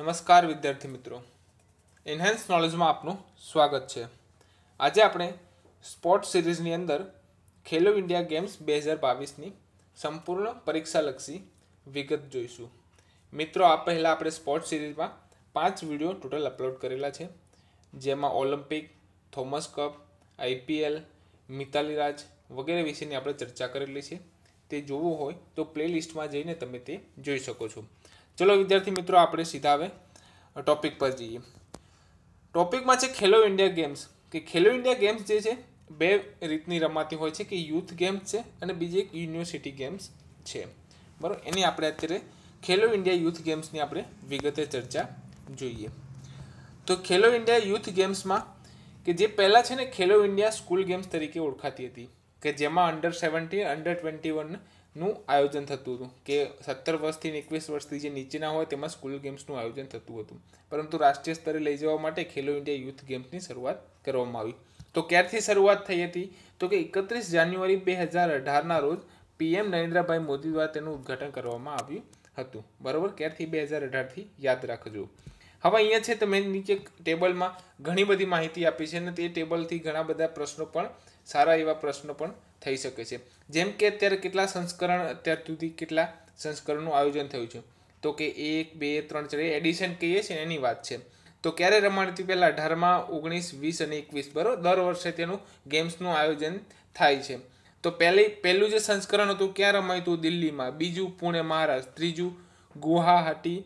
નમસ્કાર વિદ્યાર્થી મિત્રો એન્હાન્સ નોલેજમાં આપનું સ્વાગત છે આજે આપણે સ્પોર્ટ સિરીઝની અંદર ખેલો ઇન્ડિયા ગેમ્સ બે હજાર બાવીસની સંપૂર્ણ પરીક્ષાલક્ષી વિગત જોઈશું મિત્રો આ પહેલાં આપણે સ્પોર્ટ સિરીઝમાં પાંચ વિડીયો ટોટલ અપલોડ કરેલા છે જેમાં Olympic Thomas Cup IPL Mithali Raj વગેરે વિશેની આપણે ચર્ચા કરેલી છે તે જોવું હોય તો પ્લેલિસ્ટમાં જઈને તમે તે જોઈ શકો છો ચલો વિદ્યાર્થી મિત્રો આપણે સીધા હવે ટોપિક પર જઈએ ટોપિકમાં છે ખેલો ઇન્ડિયા ગેમ્સ કે ખેલો ઇન્ડિયા ગેમ્સ જે છે બે રીતની રમાતી હોય છે કે યુથ ગેમ્સ છે અને બીજી એક યુનિવર્સિટી ગેમ્સ છે બરાબર એની આપણે અત્યારે ખેલો ઇન્ડિયા યુથ ગેમ્સની આપણે વિગતે ચર્ચા જોઈએ તો ખેલો ઇન્ડિયા યુથ ગેમ્સમાં કે જે પહેલાં છે ને ખેલો ઇન્ડિયા સ્કૂલ ગેમ્સ તરીકે ઓળખાતી હતી કે જેમાં under seventy under twenty one નું આયોજન થતું હતું કે સત્તર વર્ષથી ને એકવીસ વર્ષથી જે નીચેના હોય તેમાં સ્કૂલ ગેમ્સનું આયોજન થતું હતું પરંતુ રાષ્ટ્રીય સ્તરે લઈ જવા માટે ખેલો ઇન્ડિયા યુથ ગેમ્સની શરૂઆત કરવામાં આવી તો ક્યારથી શરૂઆત થઈ હતી તો કે એકત્રીસ જાન્યુઆરી બે હજાર અઢારના રોજ પીએમ નરેન્દ્રભાઈ મોદી દ્વારા તેનું ઉદ્ઘાટન કરવામાં આવ્યું હતું બરાબર ક્યારથી બે હજાર અઢારથી યાદ રાખજો હવે અહીંયા છે તમે નીચે ટેબલમાં ઘણી બધી માહિતી આપી છે અને તે ટેબલથી ઘણા બધા પ્રશ્નો પણ સારા એવા પ્રશ્નો પણ થઈ શકે છે જેમ કે અત્યારે કેટલા સંસ્કરણ અત્યાર સુધી કેટલા સંસ્કરણનું આયોજન થયું છે તો કે એક બે ત્રણ ચાર એડિશન કહીએ છીએ એની વાત છે તો ક્યારે રમાડતી પહેલાં અઢારમાં ઓગણીસ વીસ અને એકવીસ બરાબર દર વર્ષે તેનું ગેમ્સનું આયોજન થાય છે તો પહેલી પહેલું જે સંસ્કરણ હતું ક્યાં રમાયું હતું દિલ્હીમાં બીજું પુણે મહારાષ્ટ્ર ત્રીજું ગુવાહાટી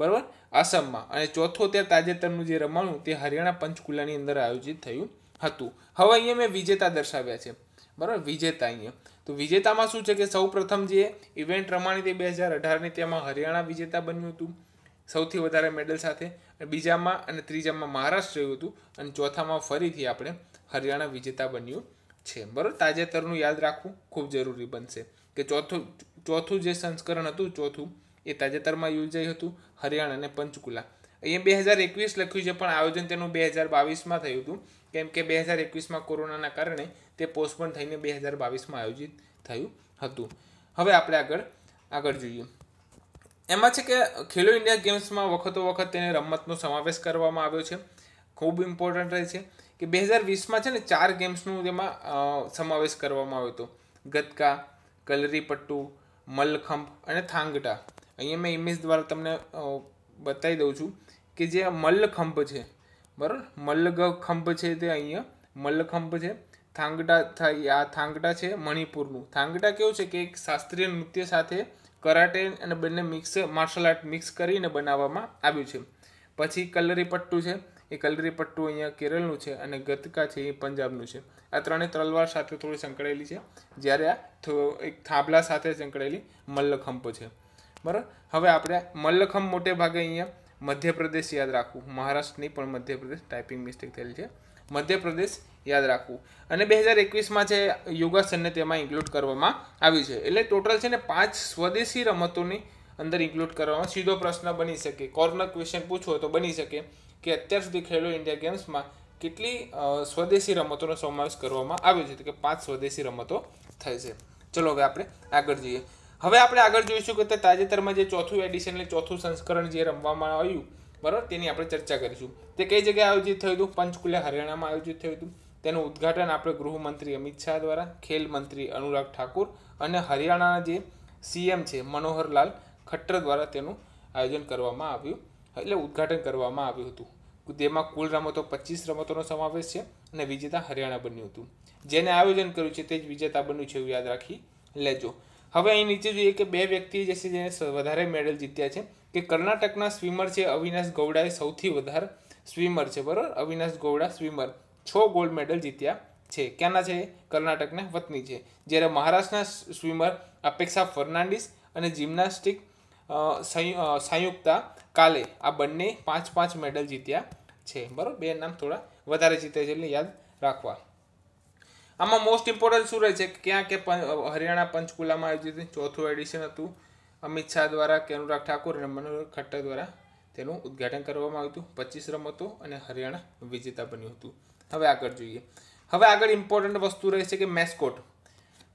બરાબર આસામમાં અને ચોથો તે તાજેતરનું જે રમાણું તે હરિયાણા પંચકુલાની અંદર આયોજિત થયું હતું હવે અહીંયા મેં વિજેતા દર્શાવ્યા છે બરાબર વિજેતા અહીંયા તો વિજેતામાં શું છે કે સૌ પ્રથમ જે ઇવેન્ટ રમાણી હતી બે હજાર અઢારની તેમાં હરિયાણા વિજેતા બન્યું હતું સૌથી વધારે મેડલ સાથે બીજામાં અને ત્રીજામાં મહારાષ્ટ્ર રહ્યું હતું અને ચોથામાં ફરીથી આપણે હરિયાણા વિજેતા બન્યું છે બરાબર તાજેતરનું યાદ રાખવું ખૂબ જરૂરી બનશે કે ચોથું ચોથું જે સંસ્કરણ હતું ચોથું એ તાજેતરમાં યોજાયું હતું હરિયાણા અને પંચકુલા અહીંયા બે હજાર એકવીસ લખ્યું છે પણ આયોજન તેનું બે હજાર બાવીસમાં થયું હતું કેમ કે બે હજાર એકવીસમાં કોરોનાના કારણે તે પોસ્ટપોન થઈને બે હજાર બાવીસમાં આયોજિત થયું હતું હવે આપણે આગળ આગળ જોઈએ એમાં છે કે ખેલો ઇન્ડિયા ગેમ્સમાં વખતો વખત તેને રમતનો સમાવેશ કરવામાં આવ્યો છે ખૂબ ઇમ્પોર્ટન્ટ રહે છે કે બે હજાર વીસમાં છે ને ચાર ગેમ્સનું તેમાં સમાવેશ કરવામાં આવ્યો હતો ગતકા કલરીપટ્ટુ મલખંભ અને થાંગટા અહીંયા મેં ઇમેજ દ્વારા તમને બતાવી દઉં છું કે જે મલ્લખંભ છે બરાબર મલ્લગ છે તે અહીંયા મલ્લખંભ છે થાંગડા થઈ આ થાંગડા છે મણિપુરનું થાંગટા કેવું છે કે એક શાસ્ત્રીય નૃત્ય સાથે કરાટે અને બંને મિક્સ માર્શલ આર્ટ મિક્સ કરીને બનાવવામાં આવ્યું છે પછી કલરીપટ્ટુ છે એ કલરી પટ્ટુ અહીંયા કેરળનું છે અને ગતકા છે એ પંજાબનું છે આ ત્રણેય તલવાર સાથે થોડી સંકળાયેલી છે જ્યારે આ એક થાંભલા સાથે સંકળાયેલી મલ્લખંભ છે બરાબર હવે આપણે મલ્લખંભ મોટે ભાગે અહીંયા મધ્યપ્રદેશ યાદ રાખવું મહારાષ્ટ્રની પણ મધ્યપ્રદેશ ટાઈપિંગ મિસ્ટેક થયેલ છે મધ્યપ્રદેશ યાદ રાખવું અને બે હજાર એકવીસમાં જે યોગાસનને તેમાં ઇન્કલુડ કરવામાં આવ્યું છે એટલે ટોટલ છે ને પાંચ સ્વદેશી રમતોની અંદર ઇન્ક્લુડ કરવામાં સીધો પ્રશ્ન બની શકે કોર્નર ક્વેશ્ચન પૂછવો તો બની શકે કે અત્યાર સુધી ખેલો ઇન્ડિયા ગેમ્સમાં કેટલી સ્વદેશી રમતોનો સમાવેશ કરવામાં આવ્યો છે તો કે પાંચ સ્વદેશી રમતો થાય છે ચલો હવે આપણે આગળ જઈએ હવે આપણે આગળ જોઈશું કે તાજેતરમાં જે ચોથું એડિશન એટલે ચોથું સંસ્કરણ જે રમવામાં આવ્યું બરાબર તેની આપણે ચર્ચા કરીશું તે કઈ જગ્યાએ આયોજિત થયું હતું પંચકુલા હરિયાણામાં આયોજિત થયું હતું તેનું ઉદ્ઘાટન આપણે ગૃહમંત્રી અમિત શાહ દ્વારા ખેલ મંત્રી અનુરાગ ઠાકુર અને હરિયાણાના જે સીએમ છે મનોહરલાલ ખટ્ટર દ્વારા તેનું આયોજન કરવામાં આવ્યું એટલે ઉદ્ઘાટન કરવામાં આવ્યું હતું તેમાં કુલ રમતો પચીસ રમતોનો સમાવેશ છે અને વિજેતા હરિયાણા બન્યું હતું જેને આયોજન કર્યું છે તે જ વિજેતા બન્યું છે એવું યાદ રાખી લેજો હવે અહીં નીચે જોઈએ કે બે વ્યક્તિ જે છે જેને વધારે મેડલ જીત્યા છે કે કર્ણાટકના સ્વિમર છે અવિનાશ ગૌડાએ સૌથી વધારે સ્વિમર છે બરાબર અવિનાશ ગૌડા સ્વિમર છ ગોલ્ડ મેડલ જીત્યા છે ક્યાંના છે કર્ણાટકના વતની છે જ્યારે મહારાષ્ટ્રના સ્વિમર અપેક્ષા ફર્નાન્ડિસ અને જિમ્નાસ્ટિક સંયુક્તા કાલે આ બંને પાંચ પાંચ મેડલ જીત્યા છે બરાબર બે નામ થોડા વધારે જીતે છે એટલે યાદ રાખવા આમાં મોસ્ટ ઇમ્પોર્ટન્ટ શું રહે છે ક્યાં કે હરિયાણા પંચકુલામાં આયોજિત ચોથું એડિશન હતું અમિત શાહ દ્વારા કે અનુરાગ ઠાકુર અને મનોહર ખટ્ટર દ્વારા તેનું ઉદ્ઘાટન કરવામાં આવ્યું હતું પચીસ રમતો અને હરિયાણા વિજેતા બન્યું હતું હવે આગળ જોઈએ હવે આગળ ઇમ્પોર્ટન્ટ વસ્તુ રહે છે કે મેસ્કોટ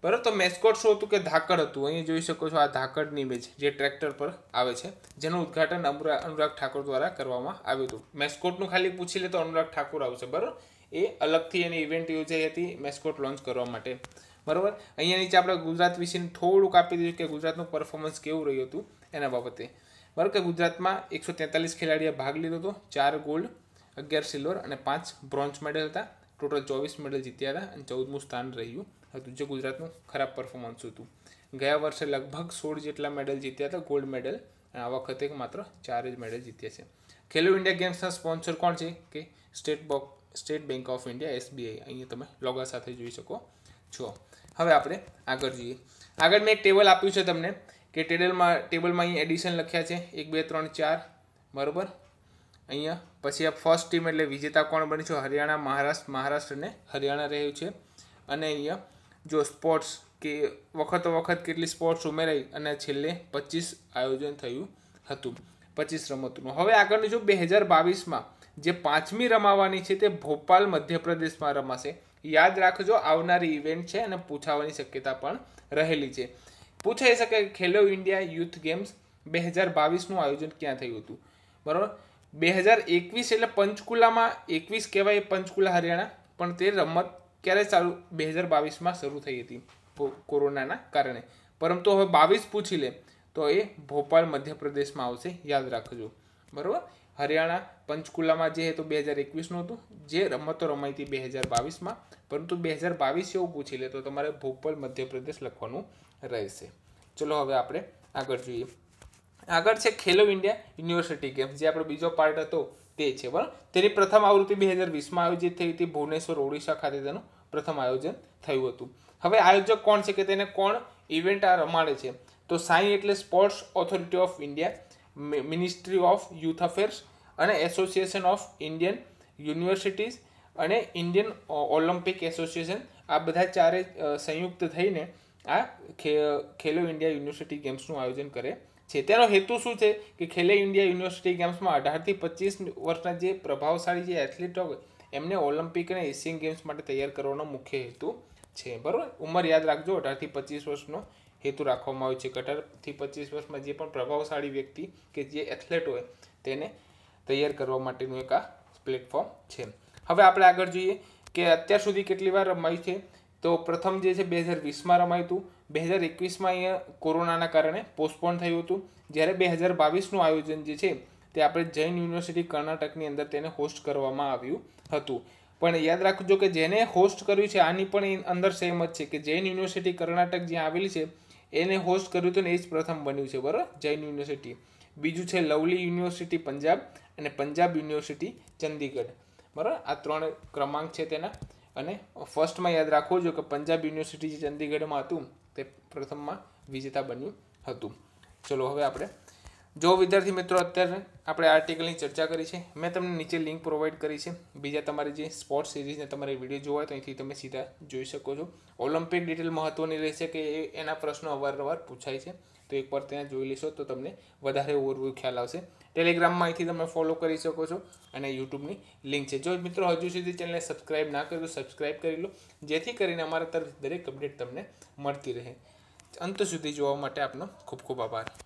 બરાબર તો મેસ્કોટ શું હતું કે ધાકડ હતું અહીં જોઈ શકો છો આ ધાકડની ઇમેજ જે ટ્રેક્ટર પર આવે છે જેનું ઉદ્ઘાટન અનુરાગ ઠાકોર દ્વારા કરવામાં આવ્યું હતું મેસ્કોટનું ખાલી પૂછી લે તો અનુરાગ ઠાકુર આવશે બરાબર એ અલગથી એની ઇવેન્ટ યોજાઈ હતી મેસ્કોટ લોન્ચ કરવા માટે બરાબર અહીંયા નીચે આપણે ગુજરાત વિશે થોડુંક આપી દીધું કે ગુજરાતનું પરફોર્મન્સ કેવું રહ્યું હતું એના બાબતે બરાબર કે ગુજરાતમાં એકસો તેતાલીસ ખેલાડીએ ભાગ લીધો હતો ચાર ગોલ્ડ અગિયાર સિલ્વર અને પાંચ બ્રોન્ઝ મેડલ હતા ટોટલ ચોવીસ મેડલ જીત્યા હતા અને ચૌદમું સ્થાન રહ્યું હતું જે ગુજરાતનું ખરાબ પરફોર્મન્સ હતું ગયા વર્ષે લગભગ સોળ જેટલા મેડલ જીત્યા હતા ગોલ્ડ મેડલ અને આ વખતે માત્ર ચાર જ મેડલ જીત્યા છે ખેલો ઇન્ડિયા ગેમ્સના સ્પોન્સર કોણ છે કે સ્ટેટ બોક state bank of India SBI અહીંયા તમે લોગા સાથે જોઈ શકો છો હવે આપણે આગળ જોઈએ આગળ મેં એક ટેબલ આપ્યું છે તમને કે ટેબલમાં ટેબલમાં અહીં એડિશન લખ્યા છે એક બે ત્રણ ચાર બરાબર અહીંયા પછી આ ફર્સ્ટ ટીમ એટલે વિજેતા કોણ બન્યું હરિયાણા મહારાષ્ટ્ર મહારાષ્ટ્ર અને હરિયાણા રહ્યું છે અને અહીંયા જો સ્પોર્ટ્સ કે વખતો વખત કેટલી સ્પોર્ટ્સ ઉમેરાઈ અને છેલ્લે પચીસ આયોજન થયું હતું પચીસ રમતનું હવે આગળનું જો બે હજાર બાવીસમાં જે પાંચમી રમાવાની છે તે ભોપાલ મધ્યપ્રદેશમાં રમાશે યાદ રાખજો આવનારી ઇવેન્ટ છે અને પૂછાવાની શક્યતા પણ રહેલી છે પૂછાઈ શકે ખેલો ઇન્ડિયા યુથ ગેમ્સ બે હજાર બાવીસનું આયોજન ક્યાં થયું હતું બરાબર બે હજાર એકવીસ એટલે પંચકુલામાં એકવીસ કહેવાય પંચકુલા હરિયાણા પણ તે રમત ક્યારે ચાલુ બે હજાર બાવીસમાં શરૂ થઈ હતી કોરોનાના કારણે પરંતુ હવે બાવીસ પૂછી લે તો એ ભોપાલ મધ્યપ્રદેશમાં આવશે યાદ રાખજો બરાબર હરિયાણા પંચકુલામાં જે હતું બે હજાર એકવીસનું હતું જે રમતો રમાઈ હતી બે હજાર બાવીસમાં પરંતુ બે હજાર બાવીસ એવું પૂછી લે તો તમારે ભોપાલ મધ્યપ્રદેશ લખવાનું રહેશે ચલો હવે આપણે આગળ જોઈએ આગળ છે ખેલો ઇન્ડિયા યુનિવર્સિટી ગેમ્સ જે આપણો બીજો પાર્ટ હતો તે છે બરાબર તેની પ્રથમ આવૃત્તિ બે હજાર વીસમાં આયોજિત થઈ હતી ભુવનેશ્વર ઓડિશા ખાતે તેનું પ્રથમ આયોજન થયું હતું હવે આયોજક કોણ છે કે તેને કોણ ઇવેન્ટ આ રમાડે છે તો સાઈ એટલે sports authority of India ministry of youth affairs અને એસોસિએશન ઓફ ઇન્ડિયન યુનિવર્સિટીઝ અને ઇન્ડિયન ઓલિમ્પિક એસોસિએશન આ બધા ચારે uh, સંયુક્ત થઈને આ ખેલો ઇન્ડિયા યુનિવર્સિટી ગેમ્સનું આયોજન કરે છે તેનો હેતુ શું છે કે ખેલે ઇન્ડિયા યુનિવર્સિટી ગેમ્સમાં અઢારથી પચીસ વર્ષના જે પ્રભાવશાળી જે એથ્લેટ હોય એમને ઓલિમ્પિક અને એશિયન ગેમ્સ માટે તૈયાર કરવાનો મુખ્ય હેતુ છે બરાબર ઉંમર યાદ રાખજો અઢારથી પચીસ વર્ષનો હેતુ રાખવામાં આવ્યો છે કે અઢારથી પચીસ વર્ષમાં જે પણ પ્રભાવશાળી વ્યક્તિ કે જે એથ્લેટ હોય તેને તૈયાર કરવા માટેનું એક આ પ્લેટફોર્મ છે હવે આપણે આગળ જોઈએ કે અત્યાર સુધી કેટલી વાર રમાઈ છે તો પ્રથમ જે છે બે હજાર વીસમાં રમાયું હતું બે હજાર એકવીસમાં અહીંયા કોરોનાના કારણે પોસ્ટપોન થયું હતું જ્યારે બે હજાર બાવીસનું આયોજન જે છે તે આપણે જૈન યુનિવર્સિટી કર્ણાટકની અંદર તેને હોસ્ટ કરવામાં આવ્યું હતું પણ યાદ રાખજો કે જેને હોસ્ટ કર્યું છે આની પણ અંદર સેમ જ છે કે જૈન યુનિવર્સિટી કર્ણાટક જ્યાં આવેલી છે એને હોસ્ટ કર્યું હતું ને એ જ પ્રથમ બન્યું છે બરાબર જૈન યુનિવર્સિટી બીજું છે લવલી યુનિવર્સિટી પંજાબ અને પંજાબ યુનિવર્સિટી ચંદીગઢ બરાબર આ ત્રણ ક્રમાંક છે તેના અને ફર્સ્ટમાં યાદ રાખો જો કે પંજાબ યુનિવર્સિટી જે ચંદીગઢમાં હતું તે પ્રથમમાં વિજેતા બન્યું હતું ચલો હવે આપણે જો વિદ્યાર્થી મિત્રો અત્યારે આપણે આર્ટિકલની ચર્ચા કરી છે મેં તમને નીચે લિંક પ્રોવાઈડ કરી છે બીજા તમારી જે સ્પોર્ટ્સ સિરીઝને તમારે વિડીયો જોવા હોય તો અહીંથી તમે સીધા જોઈ શકો છો ઓલિમ્પિક ડિટેલ મહત્ત્વની રહેશે કે એના પ્રશ્નો અવારનવાર પૂછાય છે તો એકવાર ત્યાં જોઈ લેશો તો તમને વધારે ઓવરવ્યૂ ખ્યાલ આવશે ટેલિગ્રામમાં અહીંથી તમે ફોલો કરી શકો છો અને યુટ્યુબની લિંક છે જો મિત્રો હજુ સુધી ચેનલને સબસ્ક્રાઈબ ના કર્યું તો સબસ્ક્રાઇબ કરી લો જેથી કરીને અમારા તરફ દરેક અપડેટ તમને મળતી રહે અંત સુધી જોવા માટે આપનો ખૂબ ખૂબ આભાર